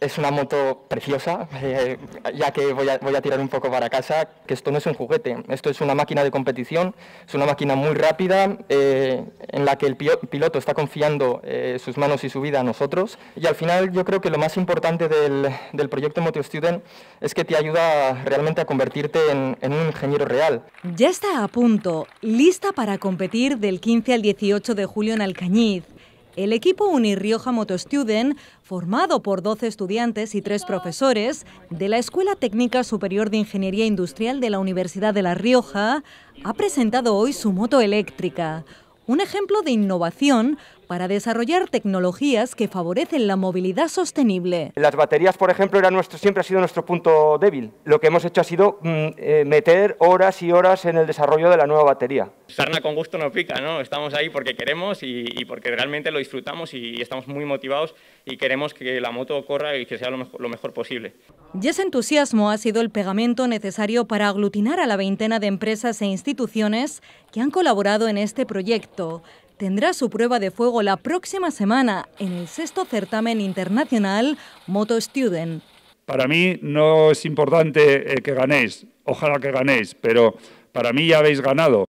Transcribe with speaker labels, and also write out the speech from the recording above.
Speaker 1: es una moto preciosa, eh, ya que voy a, tirar un poco para casa, que esto no es un juguete, esto es una máquina de competición, es una máquina muy rápida eh, en la que el piloto está confiando eh, sus manos y su vida a nosotros. Y al final yo creo que lo más importante del, proyecto Moto Student es que te ayuda realmente a convertirte en, en un ingeniero real.
Speaker 2: Ya está a punto, lista para competir del 15 al 18 de julio en Alcañiz. El equipo Unirrioja MotoStudent, formado por 12 estudiantes y 3 profesores de la Escuela Técnica Superior de Ingeniería Industrial de la Universidad de La Rioja, ha presentado hoy su moto eléctrica, un ejemplo de innovación para desarrollar tecnologías que favorecen la movilidad sostenible.
Speaker 3: Las baterías, por ejemplo, era nuestro, siempre ha sido nuestro punto débil. Lo que hemos hecho ha sido mm, eh, meter horas y horas en el desarrollo de la nueva batería.
Speaker 4: Sarna con gusto no pica, ¿no? Estamos ahí porque queremos y, porque realmente lo disfrutamos y estamos muy motivados y queremos que la moto corra y que sea lo mejor, lo mejor posible.
Speaker 2: Y ese entusiasmo ha sido el pegamento necesario para aglutinar a la veintena de empresas e instituciones que han colaborado en este proyecto, tendrá su prueba de fuego la próxima semana en el sexto certamen internacional Moto Student.
Speaker 3: Para mí no es importante eh, que ganéis, ojalá que ganéis, pero para mí ya habéis ganado.